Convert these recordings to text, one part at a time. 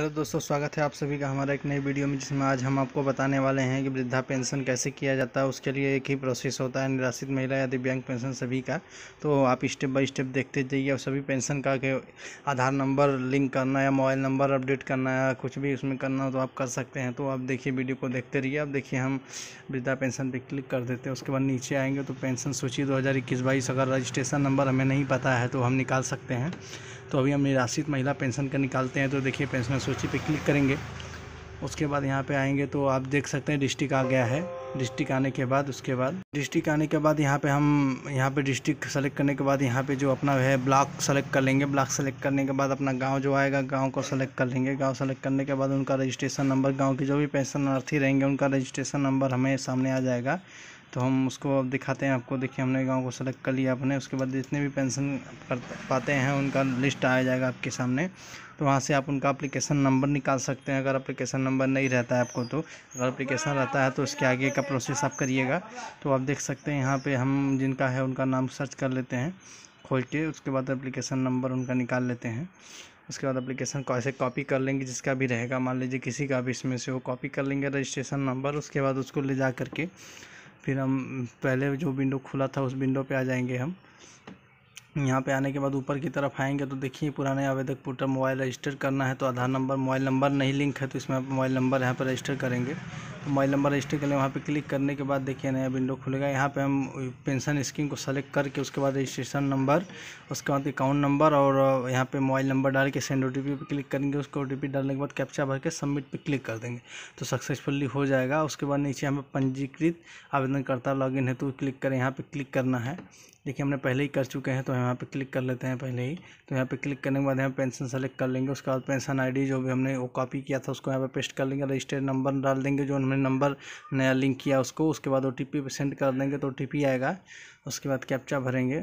hello दोस्तों स्वागत है आप सभी का हमारा एक नई वीडियो में जिसमें आज हम आपको बताने वाले हैं कि वृद्धा पेंशन कैसे किया जाता है उसके लिए एक ही प्रोसेस होता है निराश्रित महिला या दिव्यांग पेंशन सभी का तो आप स्टेप बाय स्टेप देखते जाइए और सभी पेंशन का के आधार नंबर लिंक करना या मोबाइल नंबर अपडेट करना या कुछ भी उसमें करना हो तो आप कर सकते हैं तो आप देखिए वीडियो को देखते रहिए आप देखिए हम वृद्धा पेंशन पर क्लिक कर देते हैं उसके बाद नीचे आएँगे तो पेंशन सूची दो हज़ार अगर रजिस्ट्रेशन नंबर हमें नहीं पता है तो हम निकाल सकते हैं तो अभी हम निराश्रित महिला पेंशन का निकालते हैं तो देखिए पेंशनर सूची पे क्लिक करेंगे उसके बाद यहाँ पे आएंगे तो आप देख सकते हैं डिस्ट्रिक्ट आ गया है डिस्ट्रिक्ट आने के बाद उसके बाद डिस्ट्रिक्ट आने के बाद यहाँ पे हम यहाँ पे डिस्ट्रिक्ट सेलेक्ट करने के बाद यहाँ पे जो अपना है ब्लॉक सेलेक्ट कर लेंगे ब्लॉक सेलेक्ट करने के बाद अपना गांव जो आएगा गांव को सेलेक्ट कर लेंगे गांव सेलेक्ट करने के बाद उनका रजिस्ट्रेशन नंबर गाँव के जो भी पेंशनार्थी रहेंगे उनका रजिस्ट्रेशन नंबर हमें सामने आ जाएगा तो हम उसको अब दिखाते हैं आपको देखिए हमने गांव को सेलेक्ट कर लिया आपने उसके बाद जितने भी पेंशन पाते हैं उनका लिस्ट आ जाएगा आपके सामने तो वहाँ से आप उनका अप्लीकेशन नंबर निकाल सकते हैं अगर अप्लीकेशन नंबर नहीं रहता है आपको तो अगर अप्लीकेशन रहता है तो उसके आगे का प्रोसेस आप करिएगा तो आप देख सकते हैं यहाँ पर हम जिनका है उनका नाम सर्च कर लेते हैं खोल के उसके बाद अप्लीकेशन नंबर उनका निकाल लेते हैं उसके बाद अप्लीकेशन कैसे कॉपी कर लेंगे जिसका भी रहेगा मान लीजिए किसी का भी इसमें से वो कॉपी कर लेंगे रजिस्ट्रेशन नंबर उसके बाद उसको ले जा करके फिर हम पहले जो विंडो खुला था उस विंडो पे आ जाएंगे हम यहाँ पे आने के बाद ऊपर की तरफ आएंगे तो देखिए पुराने आवेदक पोर्टल मोबाइल रजिस्टर करना है तो आधार नंबर मोबाइल नंबर नहीं लिंक है तो इसमें आप मोबाइल नंबर यहाँ पर रजिस्टर करेंगे मोबाइल नंबर रजिस्टर कर लें वहाँ पे क्लिक करने के बाद देखिए नया विंडो खुलेगा यहाँ पे हम पेंशन स्कीम को सेलेक्ट करके उसके बाद रजिस्ट्रेशन नंबर उसके बाद अकाउंट नंबर और यहाँ पे मोबाइल नंबर डाल के सेंड ओ टी पे क्लिक करेंगे उसको ओ टी डालने के बाद कैप्चा भर के सबमिट पर क्लिक कर देंगे तो सक्सेसफुली हो जाएगा उसके बाद नीचे हमें पंजीकृत आवेदनकर्ता लॉगिन है तो क्लिक करें यहाँ पर क्लिक करना है देखिए हमने पहले ही कर चुके हैं तो यहाँ पे क्लिक कर लेते हैं पहले ही तो यहाँ पे क्लिक करने के बाद यहाँ पेंशन सेलेक्ट कर लेंगे उसके बाद पेंशन आईडी जो भी हमने वो कॉपी किया था उसको यहाँ पे पेस्ट कर लेंगे रजिस्टर्ड नंबर डाल देंगे जो हमने नंबर नया लिंक किया उसको उसके बाद ओ टी पी सेंड कर देंगे तो ओ टी पी आएगा उसके बाद कैप्चा भरेंगे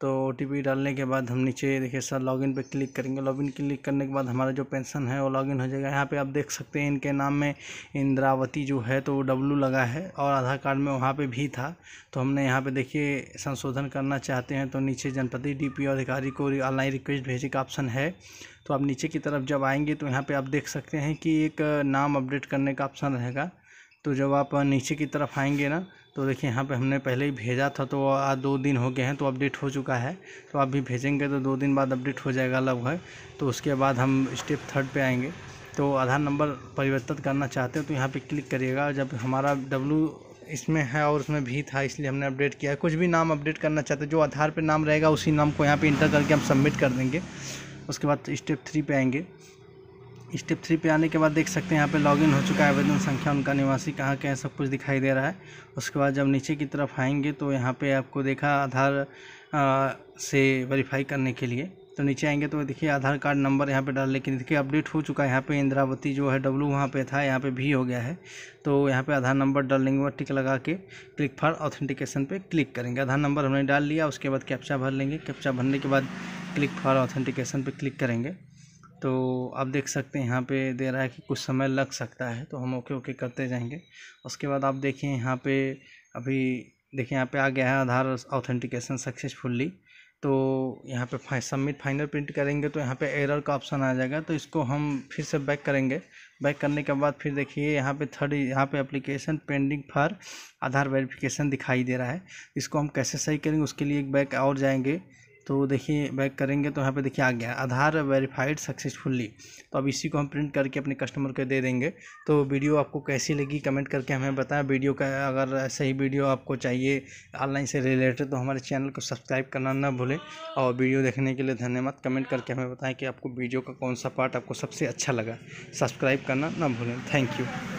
तो ओ डालने के बाद हम नीचे देखिए सर लॉगिन पे क्लिक करेंगे लॉगिन क्लिक करने के बाद हमारा जो पेंशन है वो लॉगिन हो जाएगा यहाँ पे आप देख सकते हैं इनके नाम में इंद्रावती जो है तो वो डब्लू लगा है और आधार कार्ड में वहाँ पे भी था तो हमने यहाँ पे देखिए संशोधन करना चाहते हैं तो नीचे जनपति डी अधिकारी को ऑनलाइन रिक्वेस्ट भेजे का ऑप्शन है तो आप नीचे की तरफ जब आएँगे तो यहाँ पर आप देख सकते हैं कि एक नाम अपडेट करने का ऑप्शन रहेगा तो जब आप नीचे की तरफ आएंगे ना तो देखिए यहाँ पे हमने पहले ही भेजा था तो आज दो दिन हो गए हैं तो अपडेट हो चुका है तो आप भी भेजेंगे तो दो दिन बाद अपडेट हो जाएगा लगभग तो उसके बाद हम स्टेप थर्ड पे आएंगे तो आधार नंबर परिवर्तित करना चाहते हो तो यहाँ पे क्लिक करिएगा जब हमारा डब्लू इसमें है और उसमें भी था इसलिए हमने अपडेट किया है कुछ भी नाम अपडेट करना चाहते जो आधार पर नाम रहेगा उसी नाम को यहाँ पर इंटर करके हम सबमिट कर देंगे उसके बाद स्टेप थ्री पर आएँगे स्टेप थ्री पे आने के बाद देख सकते हैं यहाँ पे लॉगिन हो चुका है आवेदन संख्या उनका निवासी कहाँ के है सब कुछ दिखाई दे रहा है उसके बाद जब नीचे की तरफ आएंगे तो यहाँ पे आपको देखा आधार आ, से वेरीफाई करने के लिए तो नीचे आएंगे तो देखिए आधार कार्ड नंबर यहाँ पे डाल लेकिन देखिए अपडेट हो चुका है यहाँ पे इंद्रावती जो है डब्लू वहाँ पे था यहाँ पे भी हो गया है तो यहाँ पे आधार नंबर डाल लेंगे वह टिक लगा के क्लिक फॉर ऑथेंटिकेशन पे क्लिक करेंगे आधार नंबर हमने डाल लिया उसके बाद कैप्चा भर लेंगे कैप्चा भरने के बाद क्लिक फॉर ऑथेंटिकेशन पर क्लिक करेंगे तो आप देख सकते हैं यहाँ पे दे रहा है कि कुछ समय लग सकता है तो हम ओके ओके करते जाएंगे उसके बाद आप देखें यहाँ पे अभी देखिए यहाँ पे आ गया है आधार ऑथेंटिकेशन सक्सेसफुल्ली तो यहाँ पे सबमिट फाइनल प्रिंट करेंगे तो यहाँ पे एरर का ऑप्शन आ जाएगा तो इसको हम फिर से बैक करेंगे बैक करने के बाद फिर देखिए यहाँ पे थर्ड यहाँ पे application pending for Aadhaar verification दिखाई दे रहा है इसको हम कैसे सही करेंगे उसके लिए एक बैक और जाएंगे तो देखिए बैक करेंगे तो यहाँ पे देखिए आ गया आधार वेरीफाइड सक्सेसफुली तो अब इसी को हम प्रिंट करके अपने कस्टमर को दे देंगे तो वीडियो आपको कैसी लगी कमेंट करके हमें बताएं वीडियो का अगर सही वीडियो आपको चाहिए ऑनलाइन से रिलेटेड तो हमारे चैनल को सब्सक्राइब करना ना भूलें और वीडियो देखने के लिए धन्यवाद कमेंट करके हमें बताएँ कि आपको वीडियो का कौन सा पार्ट आपको सबसे अच्छा लगा सब्सक्राइब करना ना भूलें थैंक यू